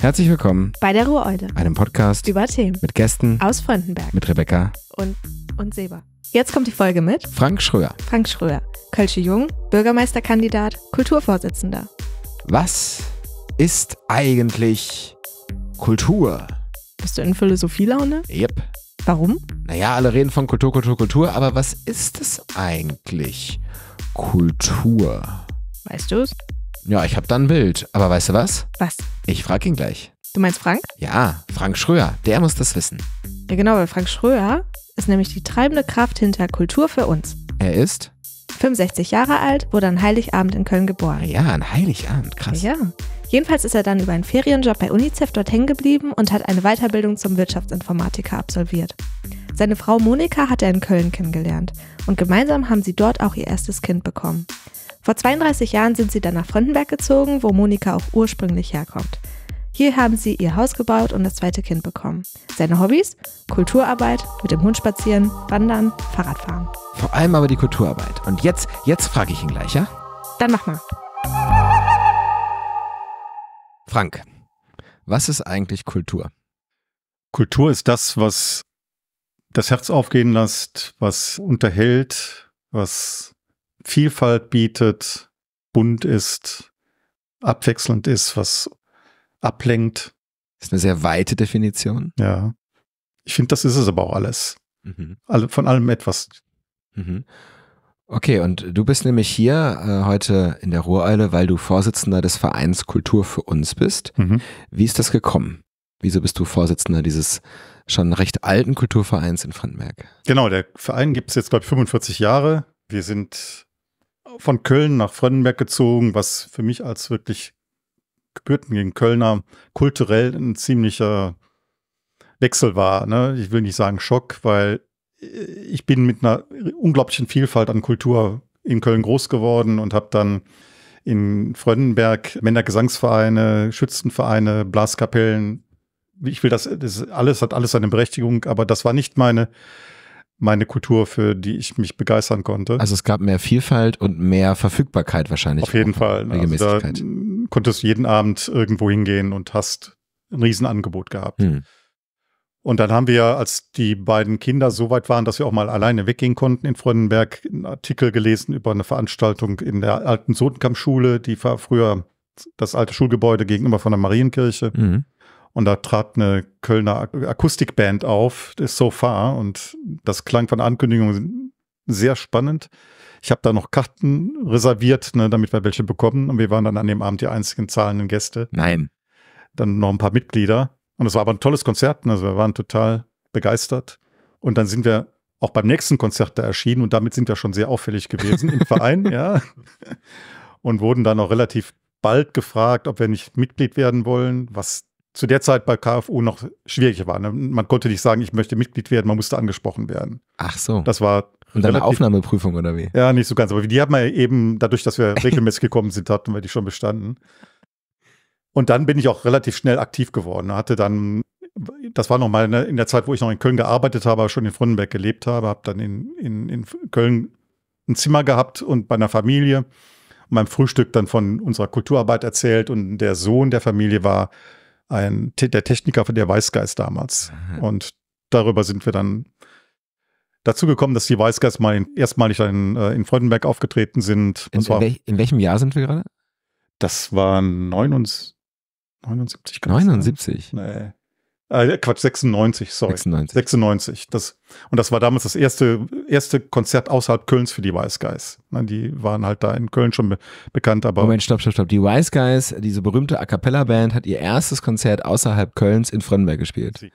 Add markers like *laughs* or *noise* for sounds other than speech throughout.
Herzlich willkommen bei der Ruhreude, einem Podcast über Themen mit Gästen aus Freundenberg, mit Rebecca und, und Seba. Jetzt kommt die Folge mit Frank Schröer. Frank Schröer, Kölsche Jung, Bürgermeisterkandidat, Kulturvorsitzender. Was ist eigentlich Kultur? Bist du in Philosophielaune? Yep. Warum? Naja, alle reden von Kultur, Kultur, Kultur, aber was ist es eigentlich? Kultur. Weißt du es? Ja, ich habe da ein Bild. Aber weißt du was? Was? Ich frage ihn gleich. Du meinst Frank? Ja, Frank Schröer. Der muss das wissen. Ja, genau, weil Frank Schröer ist nämlich die treibende Kraft hinter Kultur für uns. Er ist? 65 Jahre alt, wurde an Heiligabend in Köln geboren. Ja, an Heiligabend, krass. Ja. Jedenfalls ist er dann über einen Ferienjob bei UNICEF dort hängen geblieben und hat eine Weiterbildung zum Wirtschaftsinformatiker absolviert. Seine Frau Monika hat er in Köln kennengelernt und gemeinsam haben sie dort auch ihr erstes Kind bekommen. Vor 32 Jahren sind sie dann nach Frontenberg gezogen, wo Monika auch ursprünglich herkommt. Hier haben sie ihr Haus gebaut und das zweite Kind bekommen. Seine Hobbys? Kulturarbeit, mit dem Hund spazieren, wandern, Fahrradfahren. Vor allem aber die Kulturarbeit. Und jetzt, jetzt frage ich ihn gleich, ja? Dann mach mal. Frank, was ist eigentlich Kultur? Kultur ist das, was das Herz aufgehen lässt, was unterhält, was Vielfalt bietet, bunt ist, abwechselnd ist, was ablenkt. Das ist eine sehr weite Definition. Ja. Ich finde, das ist es aber auch alles. Mhm. Alle, von allem etwas. Mhm. Okay, und du bist nämlich hier äh, heute in der Ruhreule, weil du Vorsitzender des Vereins Kultur für uns bist. Mhm. Wie ist das gekommen? Wieso bist du Vorsitzender dieses schon recht alten Kulturvereins in Frankenberg? Genau, der Verein gibt es jetzt, glaube ich, 45 Jahre. Wir sind von Köln nach Fröndenberg gezogen, was für mich als wirklich gebürtigen Kölner kulturell ein ziemlicher Wechsel war. Ne? Ich will nicht sagen Schock, weil ich bin mit einer unglaublichen Vielfalt an Kultur in Köln groß geworden und habe dann in Fröndenberg Männergesangsvereine, Schützenvereine, Blaskapellen. Ich will das, das alles hat alles seine Berechtigung, aber das war nicht meine meine Kultur, für die ich mich begeistern konnte. Also es gab mehr Vielfalt und mehr Verfügbarkeit wahrscheinlich. Auf jeden Fall. Also Regelmäßigkeit. Also da hm, konntest jeden Abend irgendwo hingehen und hast ein Riesenangebot gehabt. Hm. Und dann haben wir, als die beiden Kinder so weit waren, dass wir auch mal alleine weggehen konnten in Freudenberg, einen Artikel gelesen über eine Veranstaltung in der alten sotenkamp die war früher das alte Schulgebäude gegenüber von der Marienkirche. Mhm. Und da trat eine Kölner Akustikband auf, So Far. Und das klang von Ankündigungen sehr spannend. Ich habe da noch Karten reserviert, ne, damit wir welche bekommen. Und wir waren dann an dem Abend die einzigen zahlenden Gäste. Nein. Dann noch ein paar Mitglieder. Und es war aber ein tolles Konzert. Ne, also wir waren total begeistert. Und dann sind wir auch beim nächsten Konzert da erschienen. Und damit sind wir schon sehr auffällig gewesen im *laughs* Verein, ja. Und wurden dann auch relativ bald gefragt, ob wir nicht Mitglied werden wollen, was zu der Zeit bei KFU noch schwierig war. Ne? Man konnte nicht sagen, ich möchte Mitglied werden, man musste angesprochen werden. Ach so. Das war. Und dann eine Aufnahmeprüfung oder wie? Ja, nicht so ganz. Aber die haben wir eben, dadurch, dass wir *laughs* regelmäßig gekommen sind, hatten wir die schon bestanden. Und dann bin ich auch relativ schnell aktiv geworden. Hatte dann, das war nochmal ne, in der Zeit, wo ich noch in Köln gearbeitet habe, schon in Fronnenberg gelebt habe, habe dann in, in, in Köln ein Zimmer gehabt und bei einer Familie. Und beim Frühstück dann von unserer Kulturarbeit erzählt und der Sohn der Familie war ein der Techniker von der Weißgeist damals. Aha. Und darüber sind wir dann dazu gekommen, dass die Weißgeist mal in, erstmalig in, äh, in Freudenberg aufgetreten sind. In, zwar, welch, in, welchem Jahr sind wir gerade? Das war 79, 79 kann 79? Nee. Äh, Quatsch, 96, sorry. 96. 96. Das, und das war damals das erste, erste Konzert außerhalb Kölns für die Wise Guys. Die waren halt da in Köln schon be bekannt, aber. Moment, stopp, stopp, stopp. Die Wise Guys, diese berühmte A Cappella-Band, hat ihr erstes Konzert außerhalb Kölns in Frönnberg gespielt. Sie.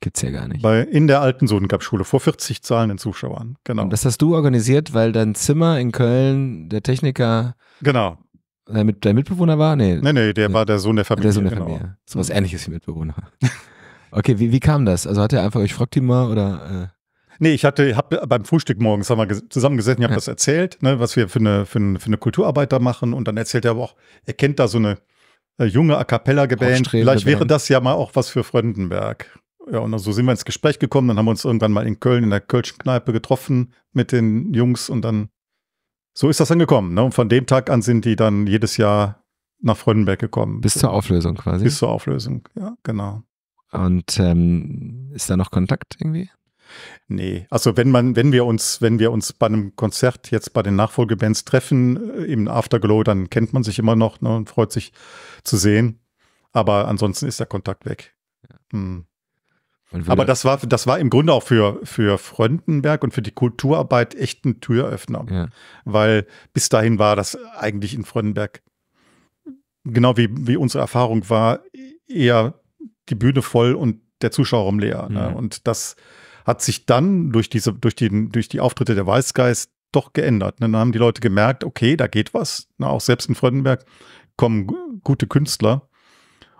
Gibt's ja gar nicht. Bei, in der alten sodengab schule vor 40 zahlenden Zuschauern, genau. Und das hast du organisiert, weil dein Zimmer in Köln, der Techniker. Genau. Dein, Mitbewohner war? Nee. Nee, nee, der war der Sohn der Familie. Der Sohn genau. der Familie. So was mhm. ähnliches wie Mitbewohner. Okay, wie, wie kam das? Also hat er einfach, ich fragte die mal oder. Äh Nee, ich hatte, hab beim Frühstück morgens haben wir zusammengesessen, ich habe ja. das erzählt, ne, was wir für eine, für, eine, für eine Kulturarbeit da machen. Und dann erzählt er aber auch, er kennt da so eine äh, junge A cappella-Band. Vielleicht wäre das ja mal auch was für Fröndenberg. Ja, und so sind wir ins Gespräch gekommen, dann haben wir uns irgendwann mal in Köln in der Kölschen Kneipe getroffen mit den Jungs und dann so ist das dann gekommen. Ne? Und von dem Tag an sind die dann jedes Jahr nach Fröndenberg gekommen. Bis zur Auflösung quasi. Bis zur Auflösung, ja, genau. Und ähm, ist da noch Kontakt irgendwie? Nee, also wenn man, wenn wir uns, wenn wir uns bei einem Konzert jetzt bei den Nachfolgebands treffen, äh, im Afterglow, dann kennt man sich immer noch ne, und freut sich zu sehen. Aber ansonsten ist der Kontakt weg. Hm. Aber das war, das war im Grunde auch für, für Fröndenberg und für die Kulturarbeit echt ein Türöffner. Ja. Weil bis dahin war das eigentlich in Fröndenberg, genau wie, wie unsere Erfahrung war, eher die Bühne voll und der Zuschauerraum leer. Ne? Mhm. Ne? Und das hat sich dann durch diese, durch die, durch die Auftritte der Weißgeist doch geändert. Ne? Dann haben die Leute gemerkt, okay, da geht was. Na, ne? auch selbst in Freudenberg kommen gute Künstler.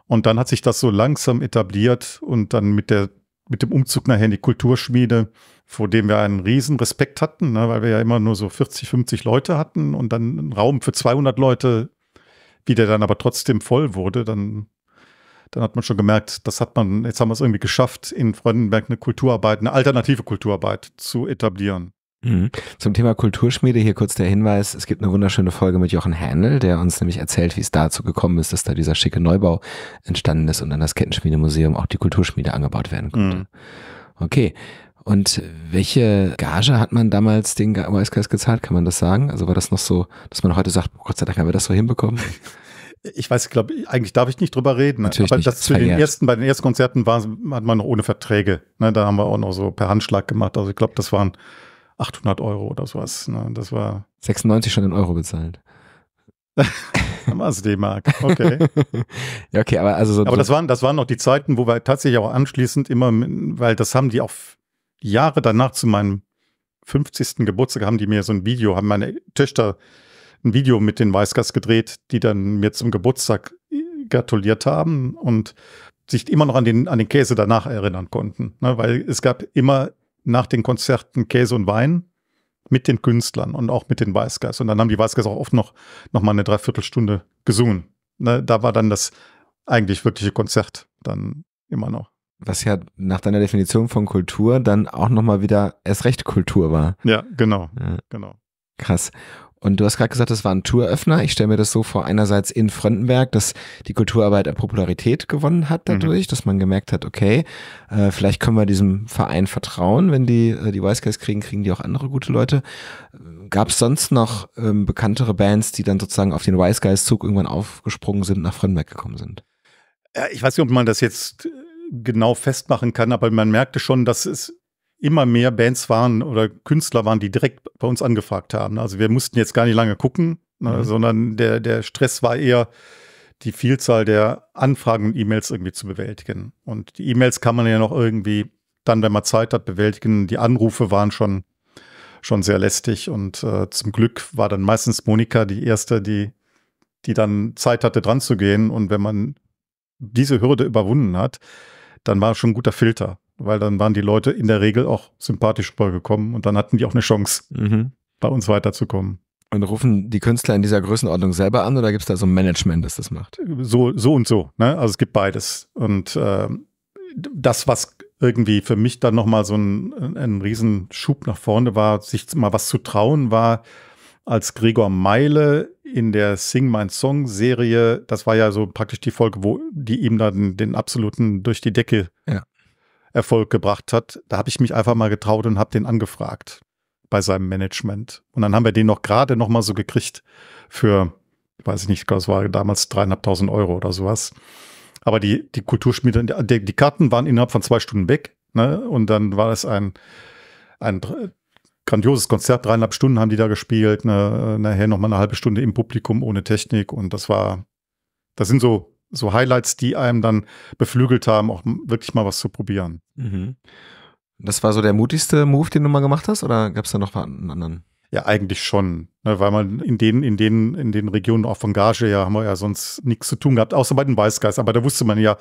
Und dann hat sich das so langsam etabliert und dann mit der mit dem Umzug nachher in die Kulturschmiede, vor dem wir einen riesen Respekt hatten, ne, weil wir ja immer nur so 40, 50 Leute hatten und dann ein Raum für 200 Leute, wie der dann aber trotzdem voll wurde, dann dann hat man schon gemerkt, das hat man, jetzt haben wir es irgendwie geschafft, in Freudenberg eine Kulturarbeit, eine alternative Kulturarbeit zu etablieren. Mhm. Zum Thema Kulturschmiede hier kurz der Hinweis, es gibt eine wunderschöne Folge mit Jochen Händel, der uns nämlich erzählt, wie es dazu gekommen ist, dass da dieser schicke Neubau entstanden ist und dann das Kettenschmiedemuseum auch die Kulturschmiede angebaut werden konnte. Mhm. Okay. Und welche Gage hat man damals den USKS gezahlt? Kann man das sagen? Also war das noch so, dass man heute sagt, Gott sei Dank haben wir das so hinbekommen? *laughs* ich weiß, ich glaube, eigentlich darf ich nicht drüber reden. Ne? Natürlich aber nicht. das zu den ersten, bei den ersten Konzerten war, hat man noch ohne Verträge. Ne, da haben wir auch noch so per Handschlag gemacht. Also ich glaube, das waren 800 Euro oder sowas. Ne, das war 96 schon in Euro bezahlt. Damals D-Mark, okay. *laughs* ja, okay, aber also so Aber das waren, das waren noch die Zeiten, wo wir tatsächlich auch anschließend immer, weil das haben die auch Jahre danach zu meinem 50. Geburtstag haben die mir so ein Video, haben meine Töchter ein Video mit den Weißgas gedreht, die dann mir zum Geburtstag äh, gratuliert haben und sich immer noch an den, an den Käse danach erinnern konnten. Ne? Weil es gab immer nach den Konzerten Käse und Wein mit den Künstlern und auch mit den Weißgas. Und dann haben die Weißgas auch oft noch, noch mal eine Dreiviertelstunde gesungen. Ne? Da war dann das eigentlich wirkliche Konzert dann immer noch was ja nach deiner Definition von Kultur dann auch nochmal wieder erst recht Kultur war. Ja, genau. Ja. genau. Krass. Und du hast gerade gesagt, das war ein Touröffner. Ich stelle mir das so vor, einerseits in Fröndenberg, dass die Kulturarbeit an Popularität gewonnen hat mhm. dadurch, mhm. dass man gemerkt hat, okay, äh, vielleicht können wir diesem Verein vertrauen. Wenn die äh, die Wise Guys kriegen, kriegen die auch andere gute Leute. Gab es sonst noch ähm, bekanntere Bands, die dann sozusagen auf den Wise Guys Zug irgendwann aufgesprungen sind, nach Fröndenberg gekommen sind? Ja, Ich weiß nicht, ob man das jetzt genau festmachen kann, aber man merkte schon, dass es immer mehr Bands waren oder Künstler waren, die direkt bei uns angefragt haben. Also wir mussten jetzt gar nicht lange gucken, ne, mhm. sondern der, der Stress war eher, die Vielzahl der Anfragen und E-Mails irgendwie zu bewältigen. Und die E-Mails kann man ja noch irgendwie dann, wenn man Zeit hat, bewältigen. Die Anrufe waren schon, schon sehr lästig und äh, zum Glück war dann meistens Monika die erste, die, die dann Zeit hatte, dran zu gehen. Und wenn man diese Hürde überwunden hat, dann war schon ein guter Filter weil dann waren die Leute in der Regel auch sympathisch rübergekommen und dann hatten die auch eine Chance, mhm. bei uns weiterzukommen. Und rufen die Künstler in dieser Größenordnung selber an oder gibt es da so ein Management, das das macht? So, so und so. Ne? Also es gibt beides. Und äh, das, was irgendwie für mich dann nochmal so ein, ein Riesenschub nach vorne war, sich mal was zu trauen, war, als Gregor Meile in der Sing Mein Song Serie, das war ja so praktisch die Folge, wo die ihm dann den absoluten durch die Decke ja. Erfolg gebracht hat. Da habe ich mich einfach mal getraut und habe den angefragt bei seinem Management. Und dann haben wir den noch gerade noch mal so gekriegt für, weiß ich nicht, es war damals dreieinhalbtausend Euro oder sowas. Aber die, die Kulturschmiede, die, die Karten waren innerhalb von zwei Stunden weg. Ne? Und dann war es ein, ein grandioses Konzert. Dreieinhalb Stunden haben die da gespielt. Ne? Nachher noch mal eine halbe Stunde im Publikum ohne Technik. Und das war, das sind so so Highlights, die einem dann beflügelt haben, auch wirklich mal was zu probieren. Mhm. Das war so der mutigste Move, den du mal gemacht hast, oder gab es da noch einen anderen? Ja, eigentlich schon, ne, weil man in den, in den, in den Regionen auch von Gage ja haben wir ja sonst nichts zu tun gehabt, außer bei den Weißgeist. Aber da wusste man ja,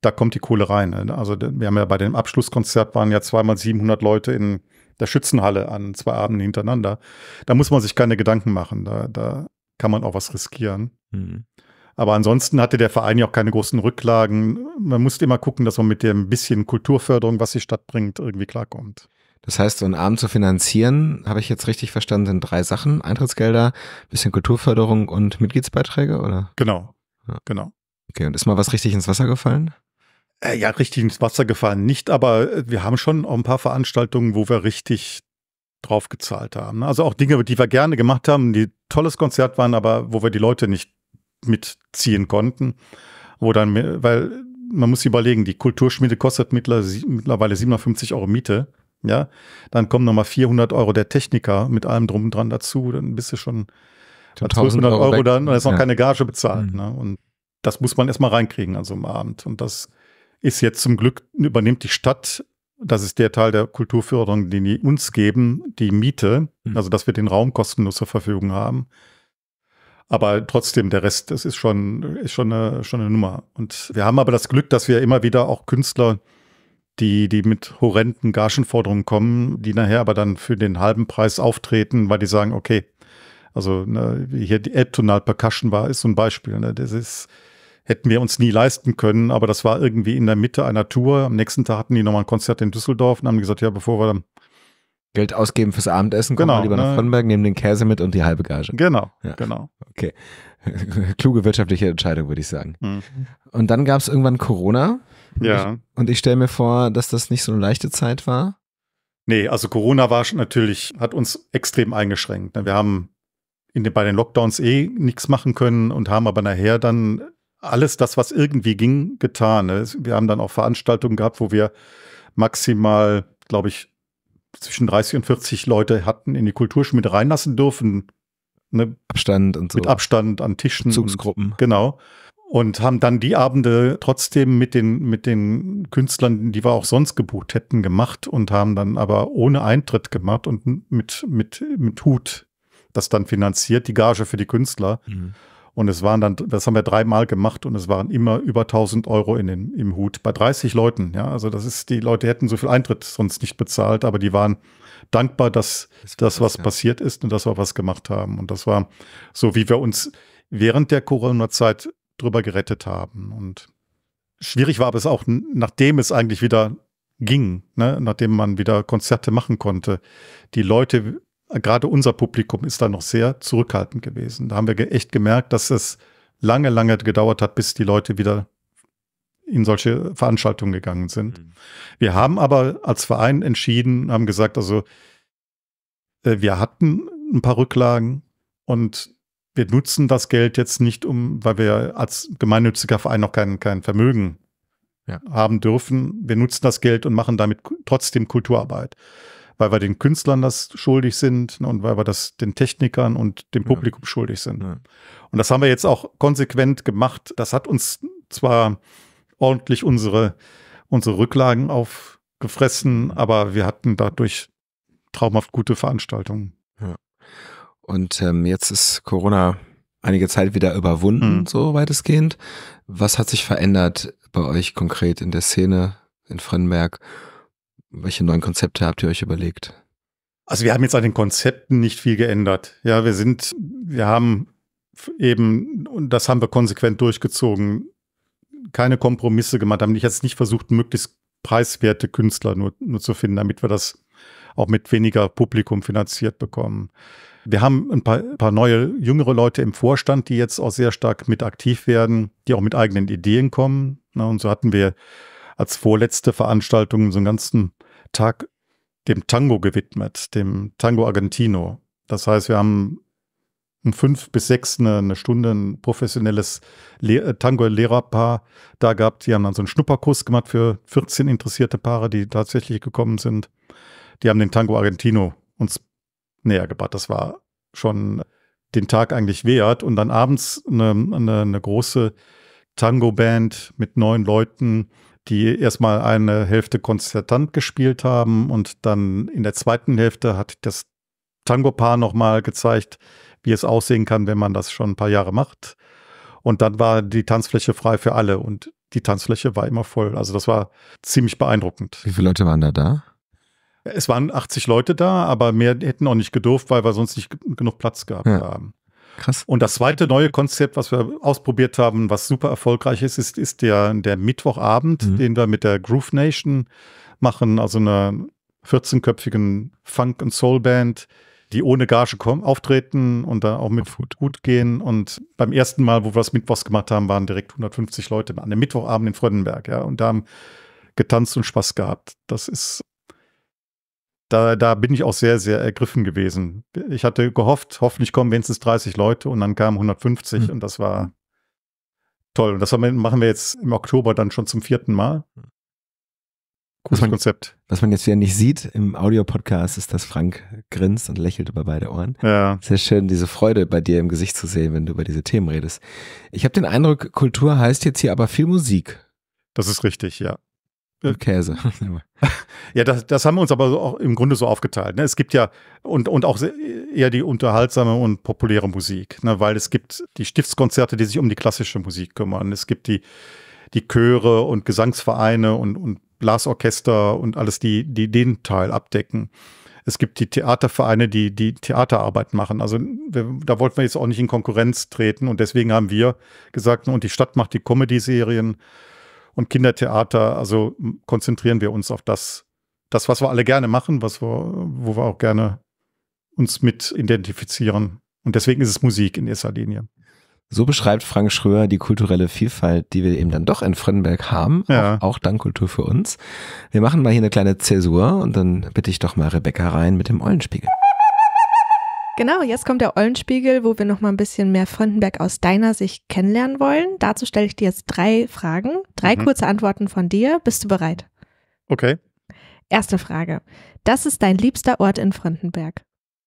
da kommt die Kohle rein. Ne? Also wir haben ja bei dem Abschlusskonzert waren ja zweimal 700 Leute in der Schützenhalle an zwei Abenden hintereinander. Da muss man sich keine Gedanken machen. Da, da kann man auch was riskieren. Mhm. Aber ansonsten hatte der Verein ja auch keine großen Rücklagen. Man musste immer gucken, dass man mit dem bisschen Kulturförderung, was die Stadt bringt, irgendwie klarkommt. Das heißt, so einen Abend zu finanzieren, habe ich jetzt richtig verstanden, sind drei Sachen. Eintrittsgelder, bisschen Kulturförderung und Mitgliedsbeiträge, oder? Genau. Ja. Genau. Okay, und ist mal was richtig ins Wasser gefallen? Äh, ja, richtig ins Wasser gefallen nicht, aber äh, wir haben schon auch ein paar Veranstaltungen, wo wir richtig drauf gezahlt haben. Ne? Also auch Dinge, die wir gerne gemacht haben, die tolles Konzert waren, aber wo wir die Leute nicht mitziehen konnten. Wo dann, weil man muss überlegen, die Kulturschmiede kostet mittlerweile 750 Euro Miete. Ja, dann kommen nochmal 400 Euro der Techniker mit allem drum und dran dazu. Dann bist du schon 1200 Euro, Euro dann und ist noch ja. keine Gage bezahlt. Mhm. Ne? Und das muss man erstmal reinkriegen an so einem Abend. Und das ist jetzt zum Glück, übernimmt die Stadt, das ist der Teil der Kulturförderung, den die uns geben, die Miete, mhm. also dass wir den Raum kostenlos zur Verfügung haben. Aber trotzdem, der Rest, das ist schon, ist schon eine, schon eine Nummer. Und wir haben aber das Glück, dass wir immer wieder auch Künstler, die, die mit horrenden Gagenforderungen kommen, die nachher aber dann für den halben Preis auftreten, weil die sagen, okay, also ne, hier die Elbtonal Percussion war, ist so ein Beispiel. Ne, das ist, hätten wir uns nie leisten können, aber das war irgendwie in der Mitte einer Tour. Am nächsten Tag hatten die nochmal ein Konzert in Düsseldorf und haben gesagt, ja, bevor wir dann Geld ausgeben fürs Abendessen, komm genau, lieber ne? nach Fronberg, nehmen den Käse mit und die halbe Gage. Genau, ja. genau. Okay. *laughs* Kluge wirtschaftliche Entscheidung, würde ich sagen. Mhm. Und dann gab es irgendwann Corona. Ja. und ich stelle mir vor, dass das nicht so eine leichte Zeit war. Nee, also Corona war schon natürlich, hat uns extrem eingeschränkt. Ne? Wir haben den, bei den Lockdowns eh nichts machen können und haben aber nachher dann alles das, was irgendwie ging, getan. Ne? Wir haben dann auch Veranstaltungen gehabt, wo wir maximal, glaube ich, zwischen 30 und 40 Leute hatten in die Kulturschmiede reinlassen dürfen. Ne? Abstand und so. Mit Abstand an Tischen. Zugsgruppen. Und, genau. Und haben dann die Abende trotzdem mit den, mit den Künstlern, die wir auch sonst gebucht hätten, gemacht und haben dann aber ohne Eintritt gemacht und mit, mit, mit Hut das dann finanziert, die Gage für die Künstler. Mhm. Und es waren dann, das haben wir dreimal gemacht und es waren immer über 1000 Euro in den, im Hut bei 30 Leuten. Ja, also das ist, die Leute hätten so viel Eintritt sonst nicht bezahlt, aber die waren dankbar, dass das, das was ja. passiert ist und dass wir was gemacht haben. Und das war so, wie wir uns während der Corona-Zeit drüber gerettet haben. Und schwierig war es auch, nachdem es eigentlich wieder ging, ne? nachdem man wieder Konzerte machen konnte. Die Leute gerade unser Publikum ist da noch sehr zurückhaltend gewesen. Da haben wir echt gemerkt, dass es lange, lange gedauert hat, bis die Leute wieder in solche Veranstaltungen gegangen sind. Mhm. Wir haben aber als Verein entschieden, haben gesagt, also äh, wir hatten ein paar Rücklagen und wir nutzen das Geld jetzt nicht um, weil wir als gemeinnütziger Verein noch kein, kein Vermögen ja. haben dürfen. Wir nutzen das Geld und machen damit trotzdem Kulturarbeit weil wir den Künstlern das schuldig sind ne, und weil wir das den Technikern und dem Publikum ja. schuldig sind. Ja. Und das haben wir jetzt auch konsequent gemacht. Das hat uns zwar ordentlich unsere, unsere Rücklagen aufgefressen, aber wir hatten dadurch traumhaft gute Veranstaltungen. Ja. Und ähm, jetzt ist Corona einige Zeit wieder überwunden, mhm. so weitestgehend. Was hat sich verändert bei euch konkret in der Szene in Frennenberg? welche neuen Konzepte habt ihr euch überlegt? Also wir haben jetzt an den Konzepten nicht viel geändert. Ja, wir sind, wir haben eben, und das haben wir konsequent durchgezogen, keine Kompromisse gemacht, haben jetzt nicht versucht, möglichst preiswerte Künstler nur, nur zu finden, damit wir das auch mit weniger Publikum finanziert bekommen. Wir haben ein paar, paar, neue, jüngere Leute im Vorstand, die jetzt auch sehr stark mit aktiv werden, die auch mit eigenen Ideen kommen. und so hatten wir als vorletzte Veranstaltung so einen ganzen Tag dem Tango gewidmet, dem Tango Argentino. Das heißt, wir haben um fünf bis sechs eine, eine Stunde ein professionelles Le äh, Tango-Lehrerpaar da gehabt. Die haben dann so einen Schnupperkurs gemacht für 14 interessierte Paare, die tatsächlich gekommen sind. Die haben den Tango Argentino uns näher gebracht. Das war schon den Tag eigentlich wert. Und dann abends eine, eine, eine große Tango-Band mit neun Leuten die erstmal eine Hälfte konzertant gespielt haben und dann in der zweiten Hälfte hat das Tango-Paar nochmal gezeigt, wie es aussehen kann, wenn man das schon ein paar Jahre macht. Und dann war die Tanzfläche frei für alle und die Tanzfläche war immer voll. Also das war ziemlich beeindruckend. Wie viele Leute waren da da? Es waren 80 Leute da, aber mehr hätten auch nicht gedurft, weil wir sonst nicht genug Platz gehabt ja. haben. Krass. Und das zweite neue Konzept, was wir ausprobiert haben, was super erfolgreich ist, ist, ist der, der Mittwochabend, mhm. den wir mit der Groove Nation machen, also einer 14-köpfigen Funk- und Soul-Band, die ohne Gage kommen, auftreten und da auch mit gut. gut gehen. Und beim ersten Mal, wo wir das Mittwochs gemacht haben, waren direkt 150 Leute an dem Mittwochabend in Freudenberg, ja, und da haben getanzt und Spaß gehabt. Das ist da, da bin ich auch sehr, sehr ergriffen gewesen. Ich hatte gehofft, hoffentlich kommen wenigstens 30 Leute und dann kamen 150 mhm. und das war toll. Und das machen wir jetzt im Oktober dann schon zum vierten Mal. Cooles was man, Konzept. Was man jetzt wieder nicht sieht im Audio-Podcast, ist, dass Frank grinst und lächelt über beide Ohren. Ja. Sehr schön, diese Freude bei dir im Gesicht zu sehen, wenn du über diese Themen redest. Ich habe den Eindruck, Kultur heißt jetzt hier aber viel Musik. Das ist richtig, ja. Äh, Käse. *laughs* ja, das, das haben wir uns aber auch im Grunde so aufgeteilt. Ne? Es gibt ja und, und auch eher die unterhaltsame und populäre Musik, ne? weil es gibt die Stiftskonzerte, die sich um die klassische Musik kümmern. Es gibt die, die Chöre und Gesangsvereine und, und Blasorchester und alles, die, die den Teil abdecken. Es gibt die Theatervereine, die die Theaterarbeit machen. Also da wollten wir jetzt auch nicht in Konkurrenz treten und deswegen haben wir gesagt, und die Stadt macht die Comedy-Serien und Kindertheater, also konzentrieren wir uns auf das, das, was wir alle gerne machen, was wir, wo wir auch gerne uns mit identifizieren. Und deswegen ist es Musik in erster Linie. So beschreibt Frank Schröer die kulturelle Vielfalt, die wir eben dann doch in Frendenberg haben. Ja. Auch, auch dank Kultur für uns. Wir machen mal hier eine kleine Zäsur und dann bitte ich doch mal Rebecca rein mit dem Eulenspiegel. Genau, jetzt kommt der Eulenspiegel, wo wir noch mal ein bisschen mehr Frontenberg aus deiner Sicht kennenlernen wollen. Dazu stelle ich dir jetzt drei Fragen, drei mhm. kurze Antworten von dir. Bist du bereit? Okay. Erste Frage. Das ist dein liebster Ort in Frontenberg.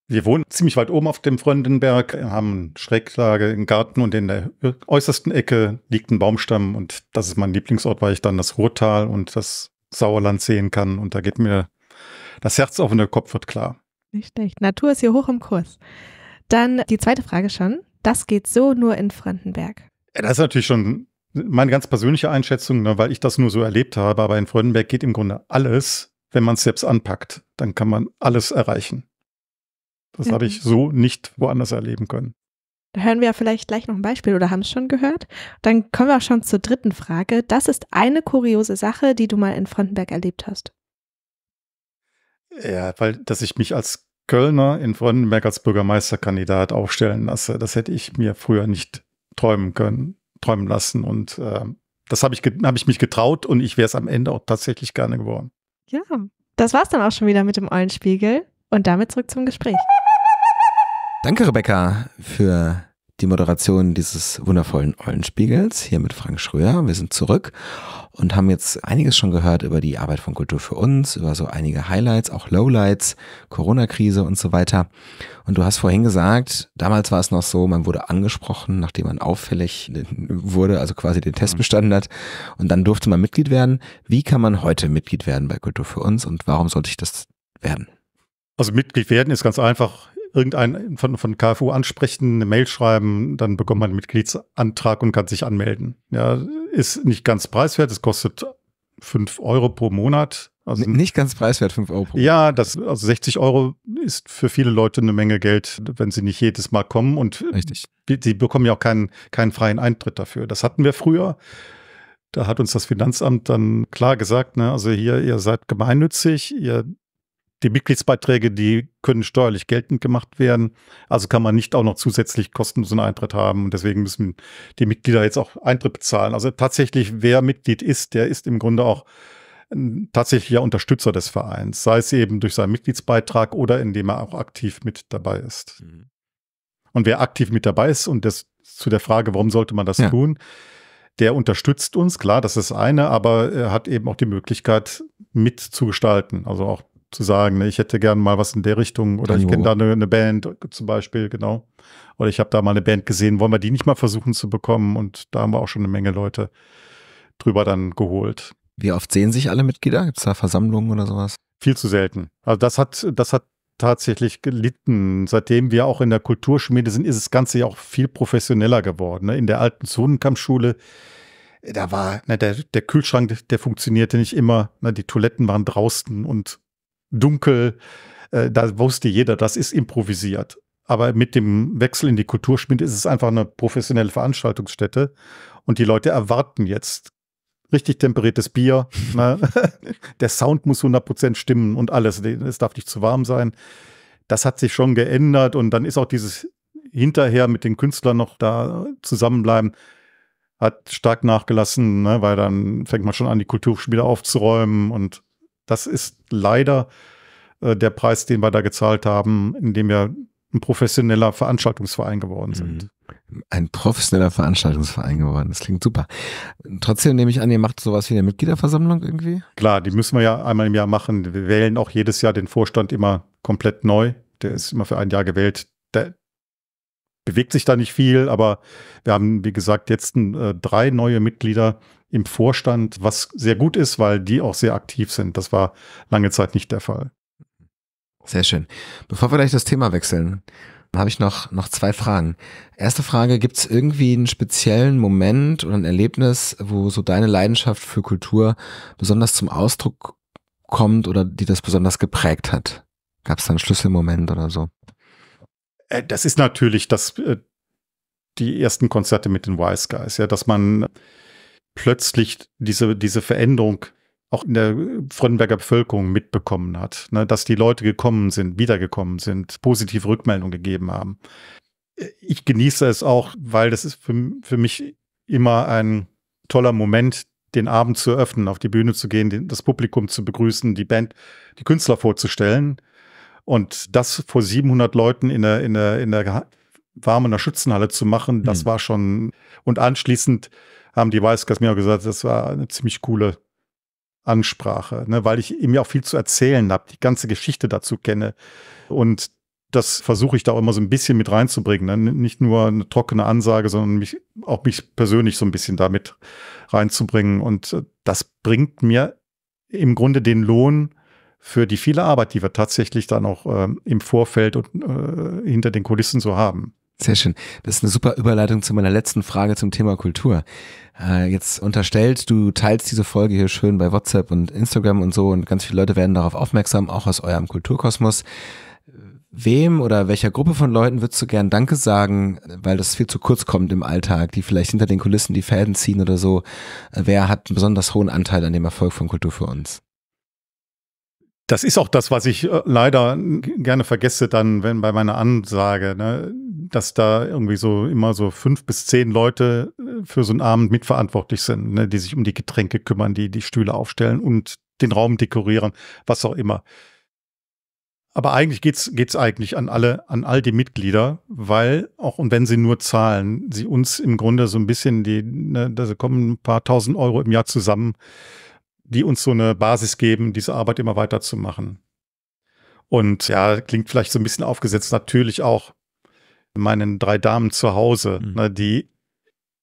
Wir wohnen ziemlich weit oben auf dem Frontenberg, haben Schräglage im Garten und in der äußersten Ecke liegt ein Baumstamm und das ist mein Lieblingsort, weil ich dann das Ruhrtal und das Sauerland sehen kann und da geht mir das Herz auf und der Kopf wird klar. Nicht schlecht. Natur ist hier hoch im Kurs. Dann die zweite Frage schon. Das geht so nur in Frankenberg. Ja, das ist natürlich schon meine ganz persönliche Einschätzung, ne, weil ich das nur so erlebt habe. Aber in Freudenberg geht im Grunde alles, wenn man es selbst anpackt. Dann kann man alles erreichen. Das mhm. habe ich mhm. so nicht woanders erleben können. Da hören wir ja vielleicht gleich noch ein Beispiel oder haben es schon gehört. Dann kommen wir auch schon zur dritten Frage. Das ist eine kuriose Sache, die du mal in Frontenberg erlebt hast. Ja, weil, dass ich mich als Kölner in Fröndenberg als Bürgermeisterkandidat aufstellen lasse, das hätte ich mir früher nicht träumen können, träumen lassen. Und äh, das habe ich, hab ich mich getraut und ich wäre es am Ende auch tatsächlich gerne geworden. Ja, das war's dann auch schon wieder mit dem Eulenspiegel und damit zurück zum Gespräch. Danke, Rebecca, für die Moderation dieses wundervollen Eulenspiegels hier mit Frank Schröer. Wir sind zurück und haben jetzt einiges schon gehört über die Arbeit von Kultur für uns, über so einige Highlights, auch Lowlights, Corona-Krise und so weiter. Und du hast vorhin gesagt, damals war es noch so, man wurde angesprochen, nachdem man auffällig wurde, also quasi den Test mhm. bestanden hat und dann durfte man Mitglied werden. Wie kann man heute Mitglied werden bei Kultur für uns und warum sollte ich das werden? Also Mitglied werden ist ganz einfach irgendeinen von, von KfU ansprechen, eine Mail schreiben, dann bekommt man einen Mitgliedsantrag und kann sich anmelden. Ja, ist nicht ganz preiswert, es kostet 5 Euro pro Monat. Also nicht ganz preiswert, 5 Euro pro Monat. Ja, das, also 60 Euro ist für viele Leute eine Menge Geld, wenn sie nicht jedes Mal kommen und Richtig. sie bekommen ja auch keinen, keinen freien Eintritt dafür. Das hatten wir früher. Da hat uns das Finanzamt dann klar gesagt, ne, also hier, ihr seid gemeinnützig, ihr die Mitgliedsbeiträge, die können steuerlich geltend gemacht werden. Also kann man nicht auch noch zusätzlich kostenlosen Eintritt haben. Und deswegen müssen die Mitglieder jetzt auch Eintritt bezahlen. Also tatsächlich, wer Mitglied ist, der ist im Grunde auch ein tatsächlicher Unterstützer des Vereins. Sei es eben durch seinen Mitgliedsbeitrag oder indem er auch aktiv mit dabei ist. Mhm. Und wer aktiv mit dabei ist und das zu der Frage, warum sollte man das ja. tun? der unterstützt uns, klar, das ist eine, aber er hat eben auch die Möglichkeit mitzugestalten, also auch zu sagen, ne? ich hätte gerne mal was in der Richtung oder Danny ich kenne da eine, eine, Band zum Beispiel, genau. Oder ich habe da mal eine Band gesehen, wollen wir die nicht mal versuchen zu bekommen? Und da haben wir auch schon eine Menge Leute drüber dann geholt. Wie oft sehen sich alle Mitglieder? Gibt es da Versammlungen oder sowas? Viel zu selten. Also das hat, das hat tatsächlich gelitten. Seitdem wir auch in der Kulturschmiede sind, ist das Ganze ja auch viel professioneller geworden. Ne? In der alten Zonenkampfschule da war, ne, der, der Kühlschrank, der funktionierte nicht immer, ne? die Toiletten waren draußen und dunkel. Äh, da wusste jeder, das ist improvisiert. Aber mit dem Wechsel in die Kulturschmiede ist es einfach eine professionelle Veranstaltungsstätte. Und die Leute erwarten jetzt richtig temperiertes Bier. *laughs* Ne? Der Sound muss 100% stimmen und alles. Es darf nicht zu warm sein. Das hat sich schon geändert. Und dann ist auch dieses hinterher mit den Künstlern noch da zusammenbleiben, hat stark nachgelassen, ne? weil dann fängt man schon an, die Kulturschmiede aufzuräumen und das ist leider äh, der Preis, den wir da gezahlt haben, indem wir ein professioneller Veranstaltungsverein geworden sind. Mhm. Ein professioneller Veranstaltungsverein geworden. Das klingt super. Trotzdem nehme ich an, ihr macht sowas wie eine Mitgliederversammlung irgendwie? Klar, die müssen wir ja einmal im Jahr machen. Wir wählen auch jedes Jahr den Vorstand immer komplett neu. Der ist immer für ein Jahr gewählt. Der bewegt sich da nicht viel, aber wir haben, wie gesagt, jetzt äh, drei neue Mitglieder, im Vorstand, was sehr gut ist, weil die auch sehr aktiv sind. Das war lange Zeit nicht der Fall. Sehr schön. Bevor wir gleich das Thema wechseln, habe ich noch, noch zwei Fragen. Erste Frage, gibt es irgendwie einen speziellen Moment oder ein Erlebnis, wo so deine Leidenschaft für Kultur besonders zum Ausdruck kommt oder die das besonders geprägt hat? Gab es da einen Schlüsselmoment oder so? Äh, das ist natürlich das, äh, die ersten Konzerte mit den Wise Guys, ja, dass man plötzlich diese, diese Veränderung auch in der Frönnberger Bevölkerung mitbekommen hat, ne, dass die Leute gekommen sind, wiedergekommen sind, positive Rückmeldungen gegeben haben. Ich genieße es auch, weil das ist für, für mich immer ein toller Moment, den Abend zu eröffnen, auf die Bühne zu gehen, den, das Publikum zu begrüßen, die Band, die Künstler vorzustellen und das vor 700 Leuten in der, in der, in der warmen Schützenhalle zu machen, das mhm. war schon und anschließend haben die Wise mir auch gesagt, das war eine ziemlich coole Ansprache, ne, weil ich ihm ja auch viel zu erzählen habe, die ganze Geschichte dazu kenne. Und das versuche ich da auch immer so ein bisschen mit reinzubringen. Ne? Nicht nur eine trockene Ansage, sondern mich, auch mich persönlich so ein bisschen damit reinzubringen. Und äh, das bringt mir im Grunde den Lohn für die viele Arbeit, die wir tatsächlich dann auch äh, im Vorfeld und äh, hinter den Kulissen so haben. Sehr schön. Das ist eine super Überleitung zu meiner letzten Frage zum Thema Kultur. Äh, jetzt unterstellt, du teilst diese Folge hier schön bei WhatsApp und Instagram und so und ganz viele Leute werden darauf aufmerksam, auch aus eurem Kulturkosmos. Wem oder welcher Gruppe von Leuten würdest du gern Danke sagen, weil das viel zu kurz kommt im Alltag, die vielleicht hinter den Kulissen die Fäden ziehen oder so? Wer hat einen besonders hohen Anteil an dem Erfolg von Kultur für uns? Das ist auch das, was ich äh, leider gerne vergesse dann, wenn bei meiner Ansage. Ne? dass da irgendwie so immer so fünf bis zehn Leute äh, für so einen Abend mitverantwortlich sind, ne, die sich um die Getränke kümmern, die die Stühle aufstellen und den Raum dekorieren, was auch immer. Aber eigentlich geht's geht's eigentlich an alle an all die Mitglieder, weil auch und wenn sie nur zahlen, sie uns im Grunde so ein bisschen die ne, da kommen ein paar tausend Euro im Jahr zusammen, die uns so eine Basis geben, diese Arbeit immer weiter zu machen. Und ja, klingt vielleicht so ein bisschen aufgesetzt, natürlich auch meinen drei Damen zu Hause, mhm. ne, die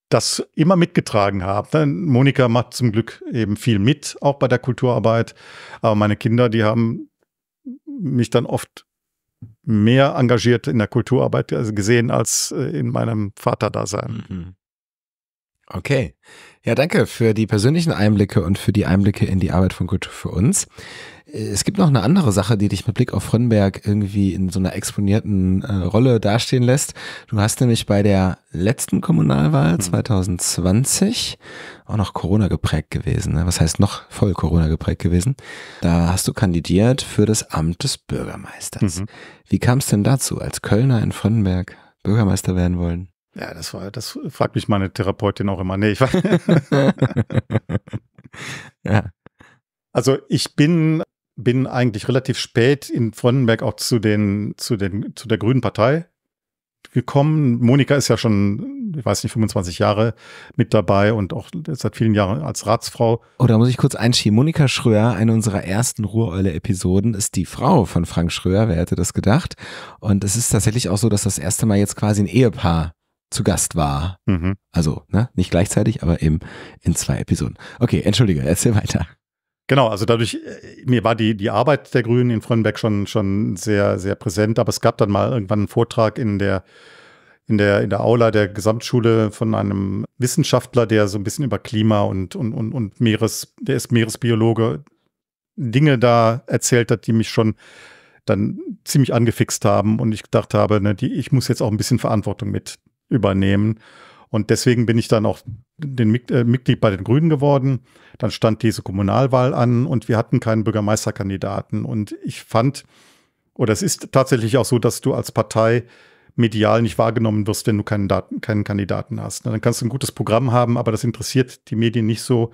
das immer mitgetragen haben. Ne. Monika macht zum Glück eben viel mit, auch bei der Kulturarbeit. Aber meine Kinder, die haben mich dann oft mehr engagiert in der Kulturarbeit also gesehen als äh, in meinem Vaterdasein. Mhm. Okay. Ja, danke für die persönlichen Einblicke und für die Einblicke in die Arbeit von Kultur für uns. Es gibt noch eine andere Sache, die dich mit Blick auf Frönnberg irgendwie in so einer exponierten äh, Rolle dastehen lässt. Du hast nämlich bei der letzten Kommunalwahl mhm. 2020 auch noch Corona geprägt gewesen. Ne? Was heißt noch voll Corona geprägt gewesen? Da hast du kandidiert für das Amt des Bürgermeisters. Mhm. Wie kam es denn dazu, als Kölner in Frönnberg Bürgermeister werden wollen? Ja, das war, das fragt mich meine Therapeutin auch immer. Nee, ich war. *laughs* ja. Also ich bin, bin eigentlich relativ spät in Fronnenberg auch zu den, zu den, zu der Grünen Partei gekommen. Monika ist ja schon, ich weiß nicht, 25 Jahre mit dabei und auch seit vielen Jahren als Ratsfrau. Oh, da muss ich kurz einschieben. Monika Schröer, eine unserer ersten Ruhreule-Episoden, ist die Frau von Frank Schröer. Wer hätte das gedacht? Und es ist tatsächlich auch so, dass das erste Mal jetzt quasi ein Ehepaar zu Gast war. Mhm. Also, ne, nicht gleichzeitig, aber eben in zwei Episoden. Okay, entschuldige, erzähl weiter. Genau, also dadurch, äh, mir war die, die Arbeit der Grünen in Frönberg schon, schon sehr, sehr präsent, aber es gab dann mal irgendwann einen Vortrag in der, in der, in der Aula der Gesamtschule von einem Wissenschaftler, der so ein bisschen über Klima und, und, und, und Meeres, der ist Meeresbiologe, Dinge da erzählt hat, die mich schon dann ziemlich angefixt haben und ich gedacht habe, ne, die, ich muss jetzt auch ein bisschen Verantwortung mit, übernehmen. Und deswegen bin ich dann auch den, äh, Mitglied bei den Grünen geworden. Dann stand diese Kommunalwahl an und wir hatten keinen Bürgermeisterkandidaten. Und ich fand, oder es ist tatsächlich auch so, dass du als Partei medial nicht wahrgenommen wirst, wenn du keinen, Daten, keinen Kandidaten hast. Dann kannst du ein gutes Programm haben, aber das interessiert die Medien nicht so.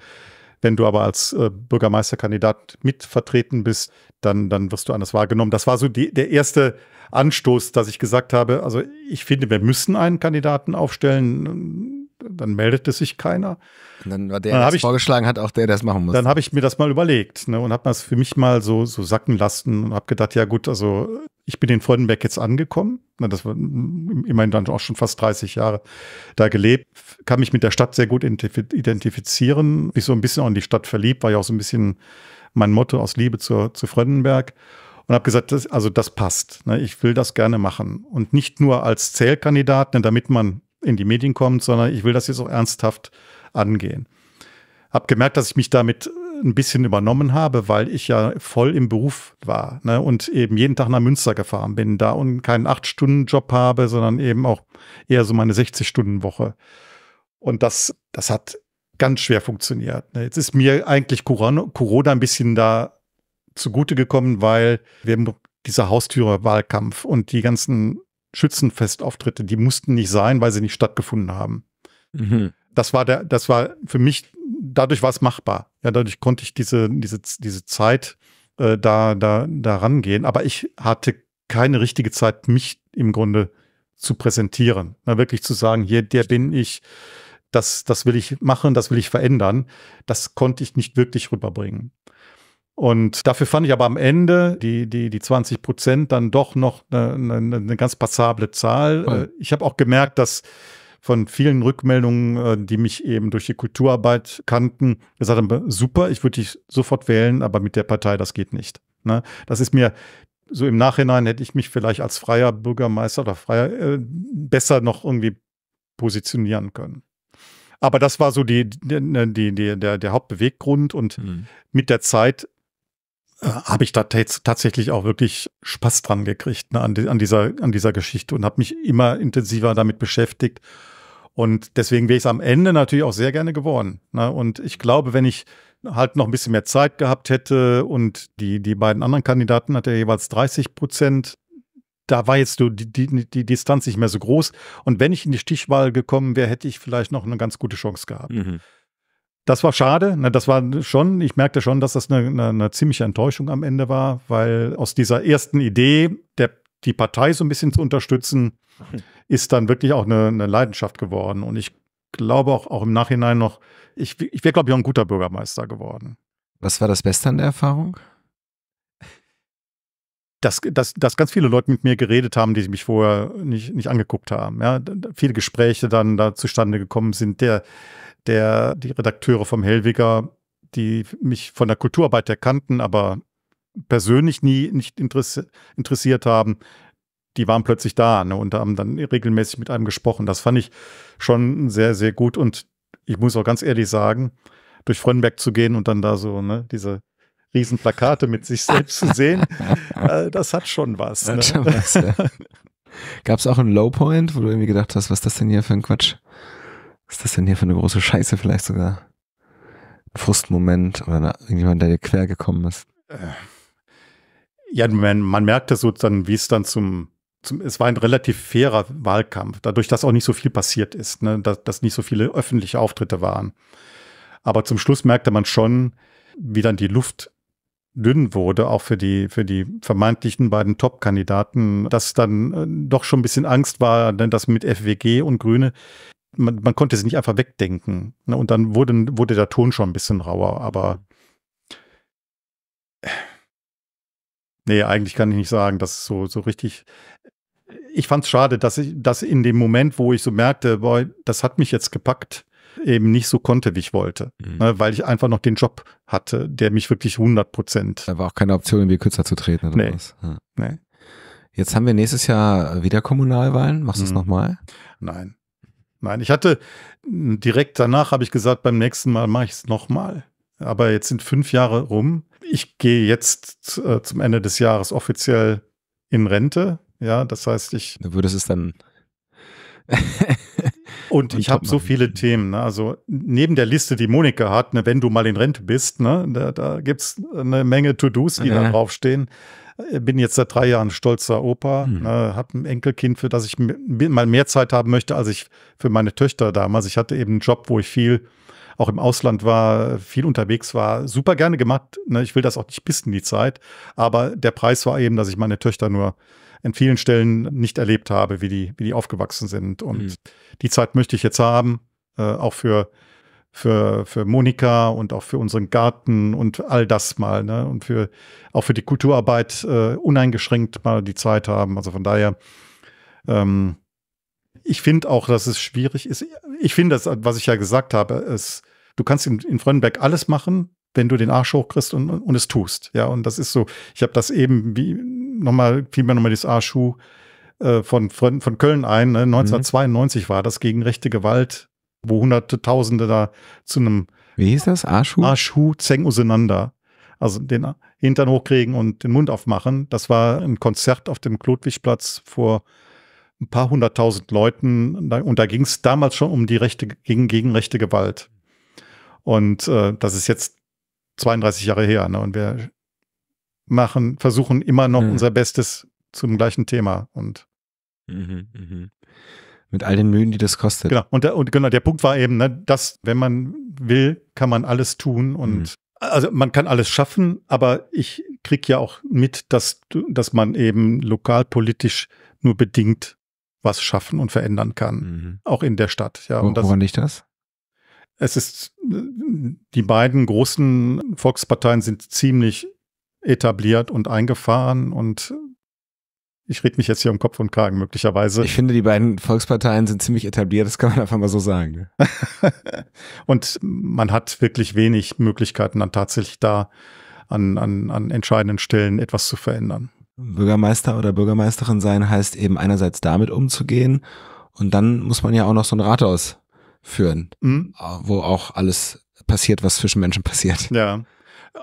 Wenn du aber als äh, Bürgermeisterkandidat mitvertreten bist, dann, dann wirst du anders wahrgenommen. Das war so die, der erste Anstoß, dass ich gesagt habe, also ich finde, wir müssen einen Kandidaten aufstellen. Dann meldete sich keiner. Und dann war der, dann der ich, vorgeschlagen hat, auch der, der das machen muss. Dann habe ich mir das mal überlegt ne, und habe das für mich mal so, so sacken lassen und habe gedacht, ja gut, also ich bin in Freudenberg jetzt angekommen. Na, das war immerhin dann auch schon fast 30 Jahre da gelebt. Kann mich mit der Stadt sehr gut identifizieren. Mich so ein bisschen auch in die Stadt verliebt, war ja auch so ein bisschen mein Motto aus Liebe zur, zu Freudenberg und habe gesagt, das, also das passt. Ne? Ich will das gerne machen. Und nicht nur als Zählkandidat, ne, damit man in die Medien kommt, sondern ich will das jetzt auch ernsthaft angehen. Hab gemerkt, dass ich mich damit ein bisschen übernommen habe, weil ich ja voll im Beruf war ne, und eben jeden Tag nach Münster gefahren bin, da und keinen Acht-Stunden-Job habe, sondern eben auch eher so meine 60-Stunden-Woche. Und das, das hat ganz schwer funktioniert. Ne? Jetzt ist mir eigentlich Corona, Corona ein bisschen da zugute gekommen, weil wir dieser Haustürerwahlkampf und die ganzen Schützenfestauftritte, die mussten nicht sein, weil sie nicht stattgefunden haben. Mhm. Das war der, das war für mich, dadurch war es machbar. Ja, dadurch konnte ich diese, diese, diese Zeit äh, da, da, da rangehen. Aber ich hatte keine richtige Zeit, mich im Grunde zu präsentieren. Na, wirklich zu sagen, hier, der bin ich, das, das will ich machen, das will ich verändern. Das konnte ich nicht wirklich rüberbringen. Und dafür fand ich aber am Ende die, die, die 20 Prozent dann doch noch eine, eine, ne, eine ganz passable Zahl. Cool. Äh, ich habe auch gemerkt, dass von vielen Rückmeldungen, äh, die mich eben durch die Kulturarbeit kannten, gesagt haben, super, ich würde dich sofort wählen, aber mit der Partei, das geht nicht. Ne? Das ist mir so im Nachhinein hätte ich mich vielleicht als freier Bürgermeister oder freier äh, besser noch irgendwie positionieren können. Aber das war so die, die, ne, die, die der, der Hauptbeweggrund und mhm. mit der Zeit äh, habe ich da tatsächlich auch wirklich Spaß dran gekriegt ne, an, die, an, dieser, an dieser Geschichte und habe mich immer intensiver damit beschäftigt. Und deswegen wäre ich es am Ende natürlich auch sehr gerne geworden. Ne? Und ich glaube, wenn ich halt noch ein bisschen mehr Zeit gehabt hätte und die, die beiden anderen Kandidaten hat er jeweils 30 Prozent. Da war jetzt so die, die, die Distanz nicht mehr so groß. Und wenn ich in die Stichwahl gekommen wäre, hätte ich vielleicht noch eine ganz gute Chance gehabt. Mhm. Das war schade. Ne, das war schon, ich merkte schon, dass das eine, eine, eine ziemliche Enttäuschung am Ende war, weil aus dieser ersten Idee, der, die Partei so ein bisschen zu unterstützen, ist dann wirklich auch eine, eine Leidenschaft geworden. Und ich glaube auch, auch im Nachhinein noch, ich, ich wäre, glaube ich, auch ein guter Bürgermeister geworden. Was war das Beste an der Erfahrung? dass, dass, dass ganz viele Leute mit mir geredet haben, die sie mich vorher nicht, nicht angeguckt haben. Ja, viele Gespräche dann da zustande gekommen sind. Der, der die Redakteure vom Hellwiger, die mich von der Kulturarbeit her kannten, aber persönlich nie nicht interessiert, haben, die waren plötzlich da ne, und haben dann regelmäßig mit einem gesprochen. Das fand ich schon sehr, sehr gut. Und ich muss auch ganz ehrlich sagen, durch Frönnberg zu gehen und dann da so ne, diese Riesenplakate mit sich selbst zu sehen, *laughs* äh, das hat schon was. Ne? ja. *laughs* Gab es auch einen Low Point, wo du irgendwie gedacht hast, was ist das denn hier für ein Quatsch? Was ist das denn hier für eine große Scheiße vielleicht sogar? Ein Frustmoment oder irgendjemand, der dir quer gekommen ist. Äh. Ja, man, man merkt so dann, wie es dann zum, zum, es war ein relativ fairer Wahlkampf, dadurch, dass auch nicht so viel passiert ist, ne? dass, dass nicht so viele öffentliche Auftritte waren. Aber zum Schluss merkte man schon, wie dann die Luft dünn wurde, auch für die, für die vermeintlichen beiden Top-Kandidaten, dass dann äh, doch schon ein bisschen Angst war, denn ne, dass mit FWG und Grüne man, man konnte sie nicht einfach wegdenken. Ne? Und dann wurde, wurde der Ton schon ein bisschen rauer, aber mhm. nee, eigentlich kann ich nicht sagen, dass es so, so richtig. Ich fand es schade, dass ich, dass in dem Moment, wo ich so merkte, boah, das hat mich jetzt gepackt, eben nicht so konnte, wie ich wollte, mhm. ne, weil ich einfach noch den Job hatte, der mich wirklich 100 Prozent. Da war auch keine Option, irgendwie kürzer zu treten oder nee. was. Ja. Nee. Jetzt haben wir nächstes Jahr wieder Kommunalwahlen. Machst du es mhm. nochmal? Nein. Nein, ich hatte direkt danach habe ich gesagt, beim nächsten Mal mache ich es nochmal. Aber jetzt sind fünf Jahre rum. Ich gehe jetzt äh, zum Ende des Jahres offiziell in Rente. Ja, das heißt, ich. Du würdest es dann. *laughs* und ich habe so viele Themen. Ne? Also neben der Liste, die Monika hat, ne, wenn du mal in Rente bist, ne, da, da gibt es eine äh, Menge To-Dos, die ja. da draufstehen. Äh, bin jetzt seit drei Jahren stolzer Opa, mhm. ne, habe ein Enkelkind, für das ich mal mehr Zeit haben möchte, als ich für meine Töchter damals. Ich hatte eben einen Job, wo ich viel auch im Ausland war, viel unterwegs war, super gerne gemacht. Ne? Ich will das auch nicht bissen, die Zeit, aber der Preis war eben, dass ich meine Töchter nur in vielen Stellen nicht erlebt habe, wie die, wie die aufgewachsen sind. Und mhm. die Zeit möchte ich jetzt haben, äh, auch für, für, für Monika und auch für unseren Garten und all das mal, ne? Und für auch für die Kulturarbeit äh, uneingeschränkt mal die Zeit haben. Also von daher, ähm, ich finde auch, dass es schwierig ist. Ich finde das, was ich ja gesagt habe, es, du kannst in, in Freudenberg alles machen, wenn du den Arsch hochkriegst und, und es tust. Ja, und das ist so, ich habe das eben wie nochmal, fiel mir nochmal das Arschhu äh, von, von, von Köln ein, ne? 1992 mhm. war das gegen rechte Gewalt wo hunderte, tausende da zu einem Wie hieß das? Arschu? Arschu Zeng auseinander. Also den Hintern hochkriegen und den Mund aufmachen. Das war ein Konzert auf dem Klodwigplatz vor ein paar hunderttausend Leuten. Und da ging es damals schon um die rechte, gegen, gegen rechte Gewalt. Und äh, das ist jetzt 32 Jahre her. Ne? Und wir machen, versuchen immer noch mhm. unser Bestes zum gleichen Thema. Und mhm, mh. Mit all den Mühen, die das kostet. Genau. Und, der, und genau, der Punkt war eben, ne, dass, wenn man will, kann man alles tun und mhm. also man kann alles schaffen, aber ich kriege ja auch mit, dass, dass man eben lokalpolitisch nur bedingt was schaffen und verändern kann. Mhm. Auch in der Stadt. Ja. Wo, und das, woran liegt das? Es ist, die beiden großen Volksparteien sind ziemlich etabliert und eingefahren und ich rede mich jetzt hier um Kopf und Kragen möglicherweise. Ich finde, die beiden Volksparteien sind ziemlich etabliert, das kann man einfach mal so sagen. Ne? *laughs* und man hat wirklich wenig Möglichkeiten, dann tatsächlich da an, an, an entscheidenden Stellen etwas zu verändern. Bürgermeister oder Bürgermeisterin sein heißt eben einerseits damit umzugehen und dann muss man ja auch noch so ein Rathaus führen, mhm. wo auch alles passiert, was zwischen Menschen passiert. Ja.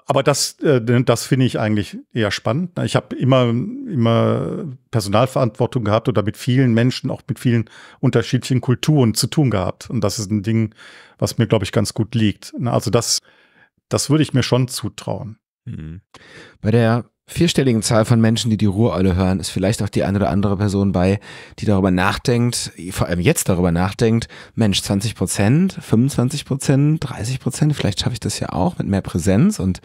Aber das, äh, das finde ich eigentlich eher spannend. Ne? Ich habe immer, immer Personalverantwortung gehabt oder mit vielen Menschen, auch mit vielen unterschiedlichen Kulturen zu tun gehabt. Und das ist ein Ding, was mir, glaube ich, ganz gut liegt. Ne? Also das, das würde ich mir schon zutrauen. Mhm. Bei der vierstelligen Zahl von Menschen, die die Ruhreule hören, ist vielleicht auch die eine oder andere Person bei, die darüber nachdenkt, vor allem jetzt darüber nachdenkt, Mensch, 20 Prozent, 25 Prozent, 30 Prozent, vielleicht schaffe ich das ja auch mit mehr Präsenz und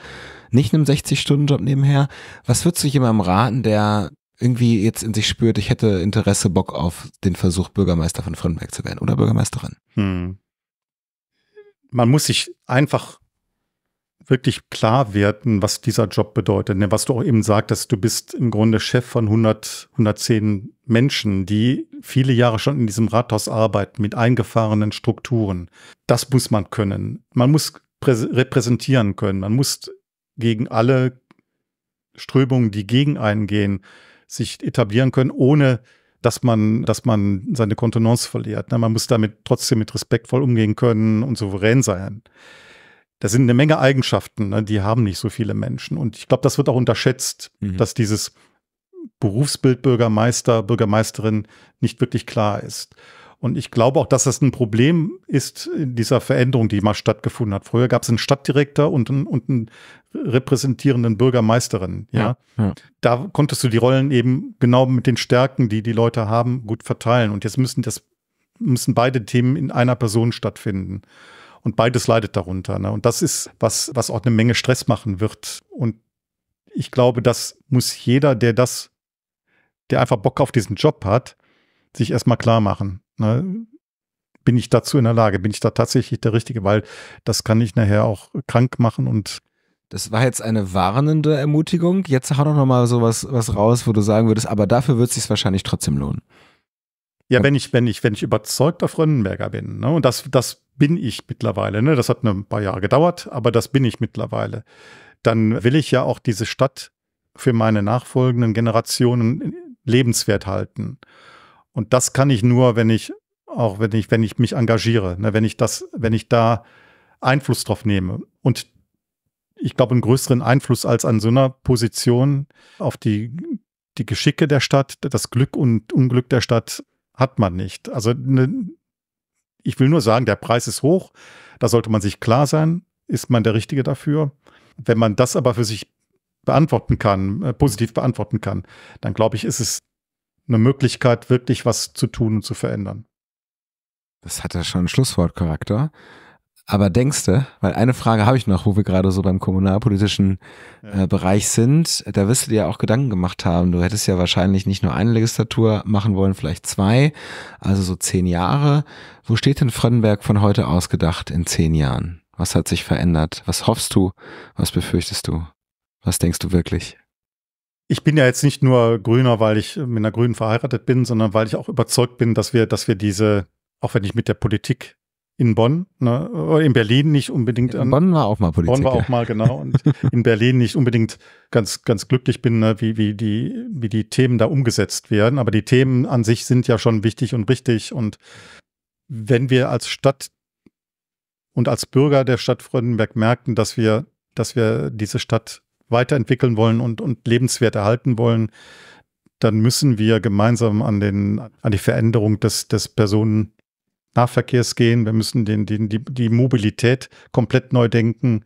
nicht einem 60-Stunden-Job nebenher. Was würdest du jemandem raten, der irgendwie jetzt in sich spürt, ich hätte Interesse, Bock auf den Versuch, Bürgermeister von Frontenberg zu werden oder Bürgermeisterin? Hm. Man muss sich einfach wirklich klar werden, was dieser Job bedeutet. Ne? Was du auch eben sagtest, du bist im Grunde Chef von 100, 110 Menschen, die viele Jahre schon in diesem Rathaus arbeiten, mit eingefahrenen Strukturen. Das muss man können. Man muss repräsentieren können. Man muss gegen alle Strömungen, die gegen einen gehen, sich etablieren können, ohne dass man, dass man seine Kontenance verliert. Ne? Man muss damit trotzdem mit respektvoll umgehen können und souverän sein. Da sind eine Menge Eigenschaften, ne? die haben nicht so viele Menschen. Und ich glaube, das wird auch unterschätzt, mhm. dass dieses Berufsbild Bürgermeister, Bürgermeisterin nicht wirklich klar ist. Und ich glaube auch, dass das ein Problem ist in dieser Veränderung, die mal stattgefunden hat. Früher gab es einen Stadtdirektor und einen, und einen repräsentierenden Bürgermeisterin. Ja? Ja, ja? da konntest du die Rollen eben genau mit den Stärken, die die Leute haben, gut verteilen. Und jetzt müssen das müssen beide Themen in einer Person stattfinden. Und beides leidet darunter. Ne? Und das ist was, was auch eine Menge Stress machen wird. Und ich glaube, das muss jeder, der das, der einfach Bock auf diesen Job hat, sich erstmal klar machen. Ne? Bin ich dazu in der Lage? Bin ich da tatsächlich der Richtige? Weil das kann ich nachher auch krank machen und das war jetzt eine warnende Ermutigung. Jetzt hau doch nochmal so was, was raus, wo du sagen würdest, aber dafür wird es sich wahrscheinlich trotzdem lohnen. Ja, wenn ich, wenn ich, wenn ich überzeugter Fröndenberger bin, ne? und das, das bin ich mittlerweile. Ne? Das hat ne, ein paar Jahre gedauert, aber das bin ich mittlerweile. Dann will ich ja auch diese Stadt für meine nachfolgenden Generationen lebenswert halten. Und das kann ich nur, wenn ich auch wenn ich wenn ich mich engagiere, ne? wenn ich das, wenn ich da Einfluss drauf nehme. Und ich glaube, einen größeren Einfluss als an so einer Position auf die, die Geschicke der Stadt, das Glück und Unglück der Stadt hat man nicht. Also eine ich will nur sagen, der Preis ist hoch. Da sollte man sich klar sein, ist man der Richtige dafür. Wenn man das aber für sich beantworten kann, äh, positiv beantworten kann, dann glaube ich, ist es eine Möglichkeit, wirklich was zu tun und zu verändern. Das hat ja schon einen Schlusswortcharakter. Aber denkst du, weil eine Frage habe ich noch, wo wir gerade so beim kommunalpolitischen äh, Bereich sind, da wirst du dir ja auch Gedanken gemacht haben. Du hättest ja wahrscheinlich nicht nur eine Legislatur machen wollen, vielleicht zwei, also so zehn Jahre. Wo steht denn Frönnberg von heute aus gedacht in zehn Jahren? Was hat sich verändert? Was hoffst du? Was befürchtest du? Was denkst du wirklich? Ich bin ja jetzt nicht nur Grüner, weil ich mit einer Grünen verheiratet bin, sondern weil ich auch überzeugt bin, dass wir, dass wir diese, auch wenn ich mit der Politik in Bonn, ne, in Berlin nicht unbedingt. In Bonn war auch mal Politiker. Bonn war auch mal, genau. Und in Berlin nicht unbedingt ganz, ganz glücklich bin, ne, wie, wie, die, wie die Themen da umgesetzt werden. Aber die Themen an sich sind ja schon wichtig und richtig. Und wenn wir als Stadt und als Bürger der Stadt Freudenberg merken, dass wir, dass wir diese Stadt weiterentwickeln wollen und, und lebenswert erhalten wollen, dann müssen wir gemeinsam an, den, an die Veränderung des, des Personen Nahverkehrs gehen, wir müssen den, den, die, die Mobilität komplett neu denken,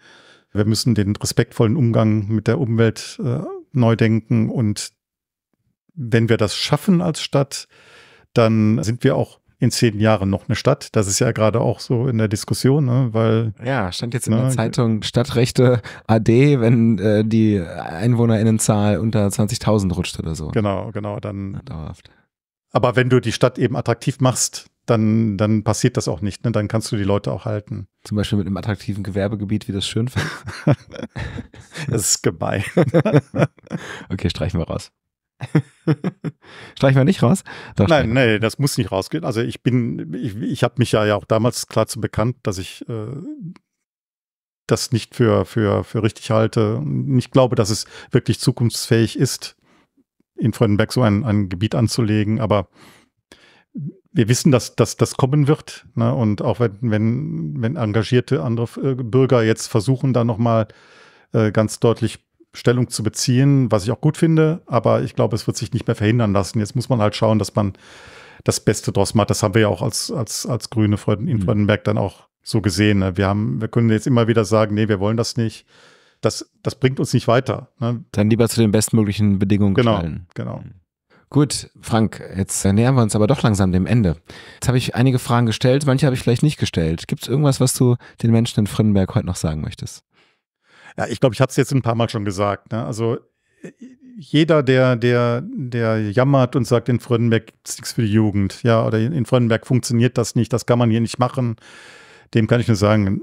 wir müssen den respektvollen Umgang mit der Umwelt äh, neu denken. Und wenn wir das schaffen als Stadt, dann sind wir auch in zehn Jahren noch eine Stadt. Das ist ja gerade auch so in der Diskussion, ne? weil. Ja, stand jetzt in ne, der Zeitung Stadtrechte AD, wenn äh, die EinwohnerInnenzahl unter 20.000 rutscht oder so. Genau, genau, dann. Dauerhaft. Aber wenn du die Stadt eben attraktiv machst, dann, dann passiert das auch nicht. Ne? Dann kannst du die Leute auch halten. Zum Beispiel mit einem attraktiven Gewerbegebiet wie das Schönfeld. *laughs* das ist gemein. *laughs* okay, streichen wir raus. *laughs* Streichen wir nicht raus? Doch, Nein, nee, das muss nicht rausgehen. Also ich bin, ich, ich habe mich ja, ja auch damals klar zu bekannt, dass ich äh, das nicht für, für, für richtig halte. Und ich glaube, dass es wirklich zukunftsfähig ist, in Freudenberg so ein, ein Gebiet anzulegen, aber wir wissen, dass, das kommen wird. Ne? Und auch wenn, wenn, wenn engagierte andere äh, Bürger jetzt versuchen, da nochmal äh, ganz deutlich Stellung zu beziehen, was ich auch gut finde, aber ich glaube, es wird sich nicht mehr verhindern lassen. Jetzt muss man halt schauen, dass man das Beste draus macht. Das haben wir ja auch als, als, als Grüne in Freudenberg mhm. dann auch so gesehen. Ne? Wir, haben, wir können jetzt immer wieder sagen, nee, wir wollen das nicht. Das, das bringt uns nicht weiter. Ne? Dann lieber zu den bestmöglichen Bedingungen genau, gestalten. Genau, genau. Gut, Frank, jetzt nähern wir uns aber doch langsam dem Ende. Jetzt habe ich einige Fragen gestellt, manche habe ich vielleicht nicht gestellt. Gibt es irgendwas, was du den Menschen in Frindenberg heute noch sagen möchtest? Ja, ich glaube, ich habe es jetzt ein paar Mal schon gesagt. Ne? Also jeder, der, der, der jammert und sagt, in Frödenberg gibt es nichts für die Jugend, ja, oder in Frödenberg funktioniert das nicht, das kann man hier nicht machen, dem kann ich nur sagen,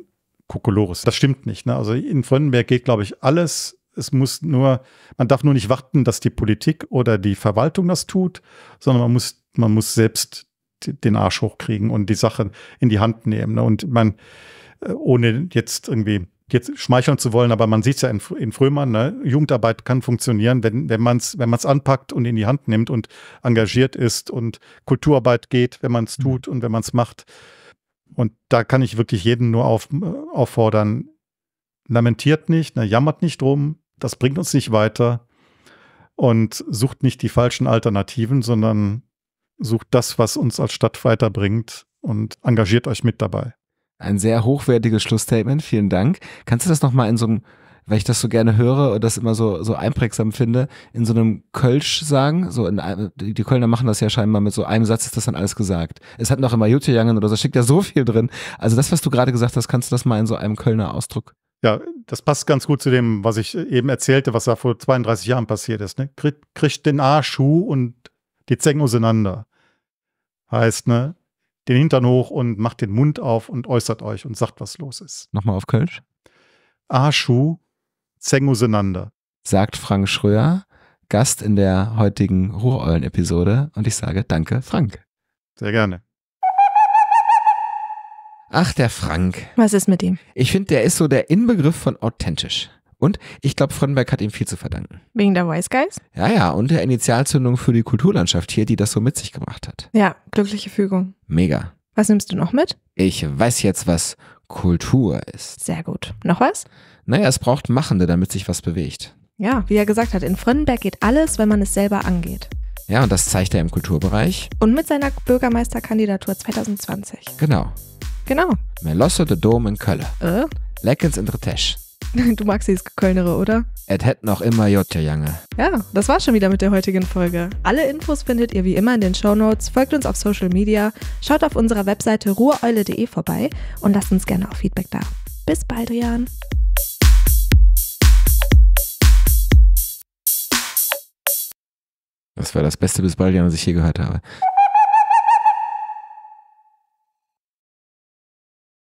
Kokolores, das stimmt nicht. Ne? Also in Frödenberg geht, glaube ich, alles es muss nur, man darf nur nicht warten, dass die Politik oder die Verwaltung das tut, sondern man muss, man muss selbst den Arsch hochkriegen und die Sache in die Hand nehmen. Ne? Und man, äh, ohne jetzt irgendwie jetzt schmeicheln zu wollen, aber man sieht es ja in, in Frömmern, ne? Jugendarbeit kann funktionieren, wenn, wenn man es wenn man's anpackt und in die Hand nimmt und engagiert ist und Kulturarbeit geht, wenn man es mhm. tut und wenn man es macht. Und da kann ich wirklich jeden nur auf, äh, auffordern, lamentiert nicht, ne, jammert nicht drum, das bringt uns nicht weiter und sucht nicht die falschen Alternativen, sondern sucht das, was uns als Stadt weiterbringt und engagiert euch mit dabei. Ein sehr hochwertiges Schlussstatement, vielen Dank. Kannst du das nochmal in so einem, weil ich das so gerne höre und das immer so, so einprägsam finde, in so einem Kölsch sagen? So in, die Kölner machen das ja scheinbar mit so einem Satz, ist das dann alles gesagt. Es hat noch immer Jangen oder so, steckt ja so viel drin. Also das, was du gerade gesagt hast, kannst du das mal in so einem Kölner Ausdruck ja, das passt ganz gut zu dem, was ich äh, eben erzählte, was da vor 32 Jahren passiert ist. Ne? Kriegt krieg den a und die Zängen auseinander. Heißt, ne, den Hintern hoch und macht den Mund auf und äußert euch und sagt, was los ist. Nochmal auf Kölsch. A-Schuh, auseinander. Sagt Frank Schröer, Gast in der heutigen ruheulen episode Und ich sage danke, Frank. Sehr gerne. Ach, der Frank. Was ist mit ihm? Ich finde, der ist so der Inbegriff von authentisch. Und ich glaube, Frönnberg hat ihm viel zu verdanken. Wegen der Wise Guys? Ja, ja, und der Initialzündung für die Kulturlandschaft hier, die das so mit sich gebracht hat. Ja, glückliche Fügung. Mega. Was nimmst du noch mit? Ich weiß jetzt, was Kultur ist. Sehr gut. Noch was? Naja, es braucht Machende, damit sich was bewegt. Ja, wie er gesagt hat, in Frönnberg geht alles, wenn man es selber angeht. Ja, und das zeigt er im Kulturbereich. Und mit seiner Bürgermeisterkandidatur 2020. Genau. Genau. Med Losse de Dom in Köln. Äh? Leckens in Retesch. *laughs* Du magst dieses Kölnere, oder? Et hätt noch immer Jotja Jange. Ja, das war's schon wieder mit der heutigen Folge. Alle Infos findet ihr wie immer in den Shownotes, folgt uns auf Social Media, schaut auf unserer Webseite ruheule.de vorbei und lasst uns gerne auch Feedback da. Bis bald, Rian. Das war das beste Bis bald, was ich je gehört habe.